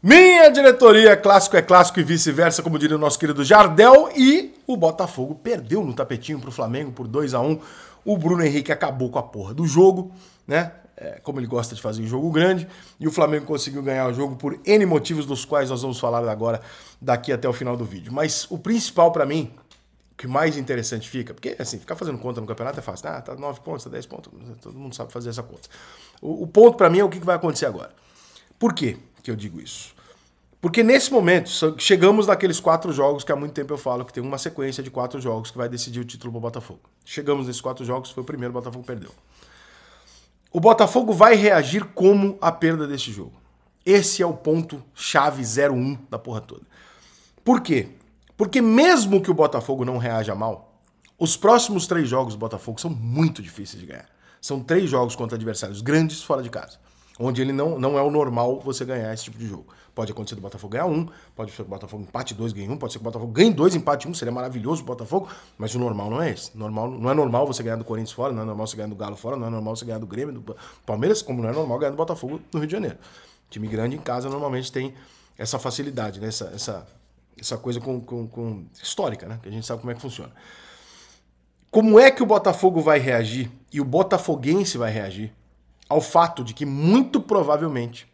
Minha diretoria, clássico é clássico e vice-versa, como diria o nosso querido Jardel. E o Botafogo perdeu no tapetinho pro Flamengo por 2 a 1 O Bruno Henrique acabou com a porra do jogo, né? É, como ele gosta de fazer um jogo grande. E o Flamengo conseguiu ganhar o jogo por N motivos, dos quais nós vamos falar agora, daqui até o final do vídeo. Mas o principal para mim, que mais interessante fica, porque assim, ficar fazendo conta no campeonato é fácil. Né? Ah, tá 9 pontos, tá 10 pontos, todo mundo sabe fazer essa conta. O, o ponto para mim é o que vai acontecer agora. Por quê? que eu digo isso. Porque nesse momento, chegamos naqueles quatro jogos que há muito tempo eu falo que tem uma sequência de quatro jogos que vai decidir o título pro Botafogo. Chegamos nesses quatro jogos, foi o primeiro, o Botafogo perdeu. O Botafogo vai reagir como a perda desse jogo. Esse é o ponto chave 01 da porra toda. Por quê? Porque mesmo que o Botafogo não reaja mal, os próximos três jogos do Botafogo são muito difíceis de ganhar. São três jogos contra adversários grandes fora de casa onde ele não, não é o normal você ganhar esse tipo de jogo. Pode acontecer do Botafogo ganhar um, pode ser que o Botafogo empate dois, ganhe um, pode ser que o Botafogo ganhe dois, empate um, seria maravilhoso o Botafogo, mas o normal não é esse. Normal, não é normal você ganhar do Corinthians fora, não é normal você ganhar do Galo fora, não é normal você ganhar do Grêmio, do Palmeiras, como não é normal ganhar do Botafogo no Rio de Janeiro. Time grande em casa normalmente tem essa facilidade, né? essa, essa, essa coisa com, com, com histórica, né? que a gente sabe como é que funciona. Como é que o Botafogo vai reagir e o Botafoguense vai reagir ao fato de que muito provavelmente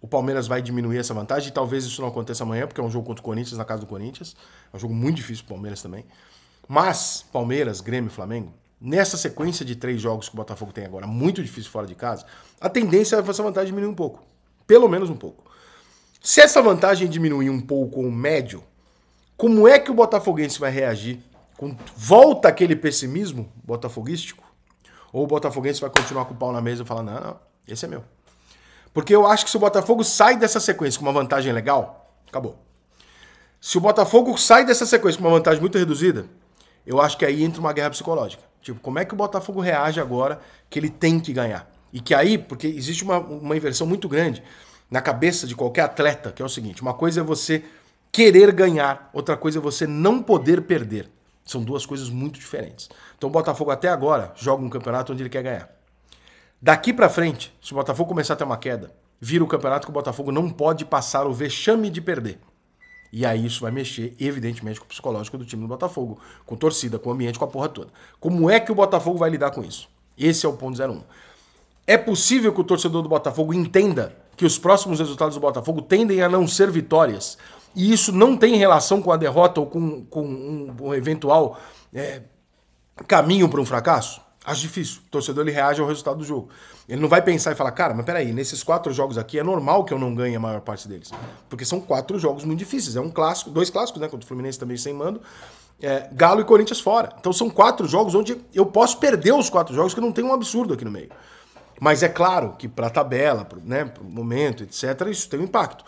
o Palmeiras vai diminuir essa vantagem, e talvez isso não aconteça amanhã, porque é um jogo contra o Corinthians, na casa do Corinthians. É um jogo muito difícil o Palmeiras também. Mas, Palmeiras, Grêmio Flamengo, nessa sequência de três jogos que o Botafogo tem agora, muito difícil fora de casa, a tendência é essa vantagem diminuir um pouco. Pelo menos um pouco. Se essa vantagem diminuir um pouco ou um médio, como é que o Botafoguense vai reagir? volta aquele pessimismo botafoguístico? Ou o Botafoguense vai continuar com o pau na mesa e falar: não, não, esse é meu. Porque eu acho que se o Botafogo sai dessa sequência com uma vantagem legal, acabou. Se o Botafogo sai dessa sequência com uma vantagem muito reduzida, eu acho que aí entra uma guerra psicológica. Tipo, como é que o Botafogo reage agora que ele tem que ganhar? E que aí, porque existe uma, uma inversão muito grande na cabeça de qualquer atleta, que é o seguinte: uma coisa é você querer ganhar, outra coisa é você não poder perder. São duas coisas muito diferentes. Então o Botafogo até agora joga um campeonato onde ele quer ganhar. Daqui para frente, se o Botafogo começar a ter uma queda, vira o campeonato que o Botafogo não pode passar o vexame de perder. E aí isso vai mexer, evidentemente, com o psicológico do time do Botafogo, com torcida, com o ambiente, com a porra toda. Como é que o Botafogo vai lidar com isso? Esse é o ponto 01. É possível que o torcedor do Botafogo entenda que os próximos resultados do Botafogo tendem a não ser vitórias, e isso não tem relação com a derrota ou com, com um, um eventual é, caminho para um fracasso? Acho difícil. O torcedor ele reage ao resultado do jogo. Ele não vai pensar e falar, cara, mas peraí, nesses quatro jogos aqui é normal que eu não ganhe a maior parte deles. Porque são quatro jogos muito difíceis. É um clássico, dois clássicos, né? Contra o Fluminense também sem mando. É, Galo e Corinthians fora. Então são quatro jogos onde eu posso perder os quatro jogos, que não tem um absurdo aqui no meio. Mas é claro que para a tabela, pro, né, pro momento, etc., isso tem um impacto.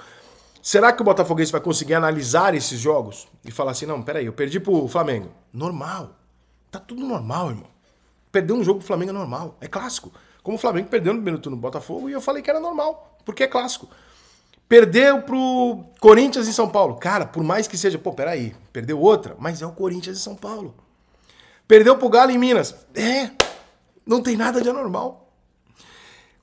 Será que o Botafoguense vai conseguir analisar esses jogos e falar assim: não, peraí, eu perdi pro Flamengo? Normal. Tá tudo normal, irmão. Perder um jogo pro Flamengo é normal, é clássico. Como o Flamengo perdeu no primeiro turno do Botafogo e eu falei que era normal, porque é clássico. Perdeu pro Corinthians em São Paulo. Cara, por mais que seja, pô, peraí, perdeu outra, mas é o Corinthians em São Paulo. Perdeu pro Galo em Minas. É, não tem nada de anormal.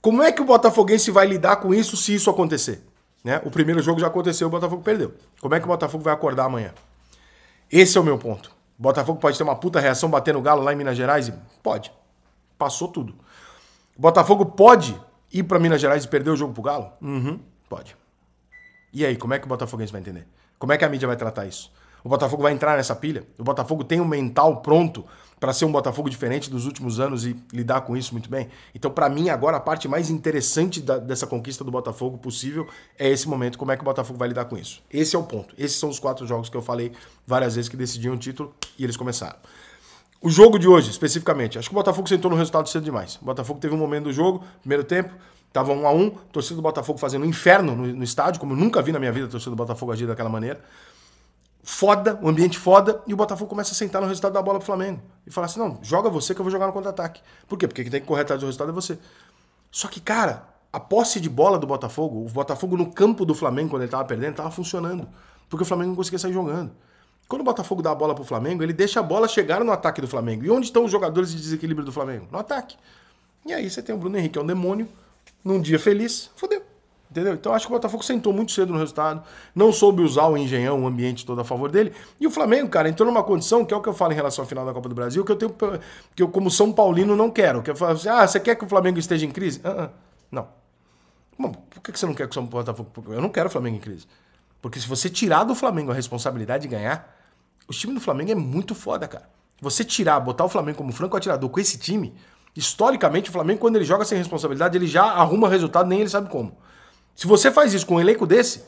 Como é que o Botafoguense vai lidar com isso se isso acontecer? Né? O primeiro jogo já aconteceu, o Botafogo perdeu. Como é que o Botafogo vai acordar amanhã? Esse é o meu ponto. O Botafogo pode ter uma puta reação batendo o galo lá em Minas Gerais? pode. Passou tudo. O Botafogo pode ir para Minas Gerais e perder o jogo pro Galo? Uhum, pode. E aí, como é que o Botafoguense vai entender? Como é que a mídia vai tratar isso? O Botafogo vai entrar nessa pilha. O Botafogo tem um mental pronto para ser um Botafogo diferente dos últimos anos e lidar com isso muito bem. Então, para mim, agora a parte mais interessante da, dessa conquista do Botafogo possível é esse momento, como é que o Botafogo vai lidar com isso. Esse é o ponto. Esses são os quatro jogos que eu falei várias vezes que decidiam o título e eles começaram. O jogo de hoje, especificamente, acho que o Botafogo sentou no resultado cedo demais. O Botafogo teve um momento do jogo, primeiro tempo, Tava um a um, torcida do Botafogo fazendo um inferno no, no, estádio, como eu nunca vi na minha vida a torcida do Botafogo agir daquela maneira foda, um ambiente foda, e o Botafogo começa a sentar no resultado da bola pro Flamengo. E falar assim: não, joga você que eu vou jogar no contra-ataque. Por quê? Porque quem tem que correr atrás do resultado é você. Só que, cara, a posse de bola do Botafogo, o Botafogo no campo do Flamengo, quando ele tava perdendo, tava funcionando. Porque o Flamengo não conseguia sair jogando. Quando o Botafogo dá a bola pro Flamengo, ele deixa a bola chegar no ataque do Flamengo. E onde estão os jogadores de desequilíbrio do Flamengo? No ataque. E aí você tem o Bruno Henrique, é um demônio, num dia feliz, fodeu. Entendeu? Então acho que o Botafogo sentou muito cedo no resultado, não soube usar o engenhão, o ambiente todo a favor dele. E o Flamengo, cara, entrou numa condição, que é o que eu falo em relação à final da Copa do Brasil, que eu tenho que eu como São Paulino não quero, que eu falo assim: "Ah, você quer que o Flamengo esteja em crise?" Uh -uh. Não. Bom, por que você não quer que o São Botafogo? Eu não quero o Flamengo em crise. Porque se você tirar do Flamengo a responsabilidade de ganhar, o time do Flamengo é muito foda, cara. Você tirar, botar o Flamengo como franco atirador com esse time, historicamente o Flamengo quando ele joga sem responsabilidade, ele já arruma resultado, nem ele sabe como. Se você faz isso com um elenco desse,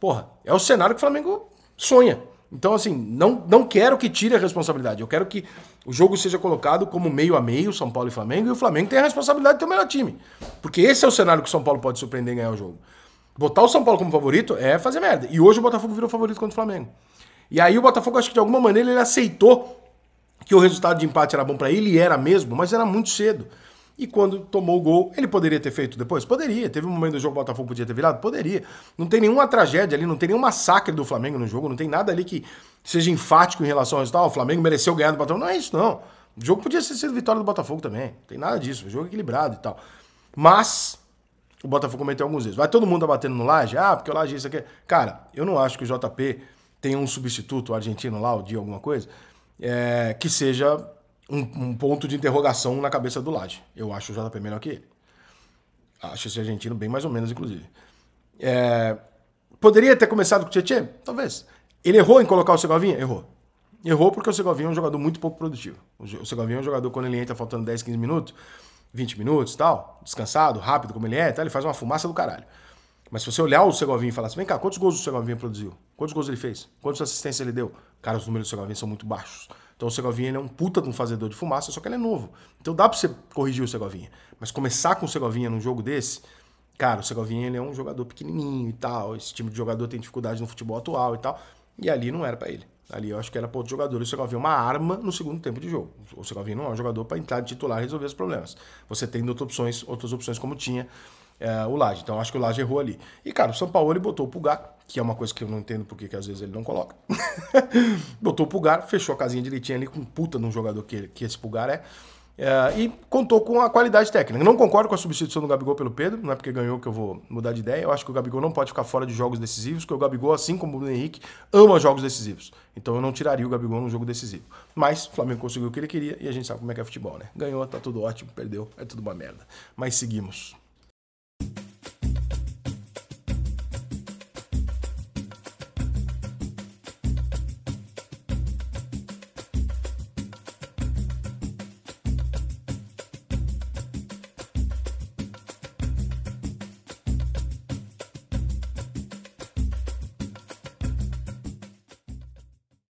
porra, é o cenário que o Flamengo sonha. Então, assim, não, não quero que tire a responsabilidade. Eu quero que o jogo seja colocado como meio a meio, São Paulo e Flamengo, e o Flamengo tem a responsabilidade de ter o melhor time. Porque esse é o cenário que o São Paulo pode surpreender e ganhar o jogo. Botar o São Paulo como favorito é fazer merda. E hoje o Botafogo virou favorito contra o Flamengo. E aí o Botafogo, acho que de alguma maneira ele aceitou que o resultado de empate era bom para ele, e era mesmo, mas era muito cedo. E quando tomou o gol, ele poderia ter feito depois? Poderia. Teve um momento do jogo que o Botafogo podia ter virado? Poderia. Não tem nenhuma tragédia ali, não tem nenhum massacre do Flamengo no jogo, não tem nada ali que seja enfático em relação ao resultado. Ah, o Flamengo mereceu ganhar do Botafogo. Não é isso, não. O jogo podia ter sido vitória do Botafogo também. Não tem nada disso. O jogo é equilibrado e tal. Mas o Botafogo cometeu alguns erros. Vai todo mundo abatendo no Laje? Ah, porque o Laje é isso aqui. Cara, eu não acho que o JP tem um substituto argentino lá, o dia alguma coisa, é, que seja um, um, ponto de interrogação na cabeça do Laje. Eu acho o JP melhor que ele. Acho esse argentino bem mais ou menos, inclusive. É... Poderia ter começado com o Tietchan? Talvez. Ele errou em colocar o Segovinha? Errou. Errou porque o Segovinha é um jogador muito pouco produtivo. O Segovinha é um jogador, quando ele entra faltando 10, 15 minutos, 20 minutos tal, descansado, rápido como ele é, tal, tá? ele faz uma fumaça do caralho. Mas se você olhar o Segovinha e falar assim, vem cá, quantos gols o Segovinha produziu? Quantos gols ele fez? Quantas assistências ele deu? Cara, os números do Segovinha são muito baixos. Então o Segovinha é um puta de um fazedor de fumaça, só que ele é novo. Então dá para você corrigir o Segovinha. Mas começar com o Segovinha num jogo desse, cara, o Segovinha ele é um jogador pequenininho e tal. Esse time de jogador tem dificuldade no futebol atual e tal. E ali não era para ele. Ali eu acho que era pra outro jogador. E o Segovinha é uma arma no segundo tempo de jogo. O Segovinha não é um jogador para entrar de titular e resolver os problemas. Você tem outras opções, outras opções como tinha é, o Laje. Então acho que o Laje errou ali. E, cara, o São Paulo ele botou o Pulgar, que é uma coisa que eu não entendo porque que às vezes ele não coloca. botou o Pulgar, fechou a casinha direitinho ali com puta num jogador que, que esse Pulgar é. É, e contou com a qualidade técnica. Não concordo com a substituição do Gabigol pelo Pedro, não é porque ganhou que eu vou mudar de ideia. Eu acho que o Gabigol não pode ficar fora de jogos decisivos, porque o Gabigol, assim como o Bruno Henrique, ama jogos decisivos. Então eu não tiraria o Gabigol num jogo decisivo. Mas o Flamengo conseguiu o que ele queria e a gente sabe como é que é futebol, né? Ganhou, tá tudo ótimo, perdeu, é tudo uma merda. Mas seguimos.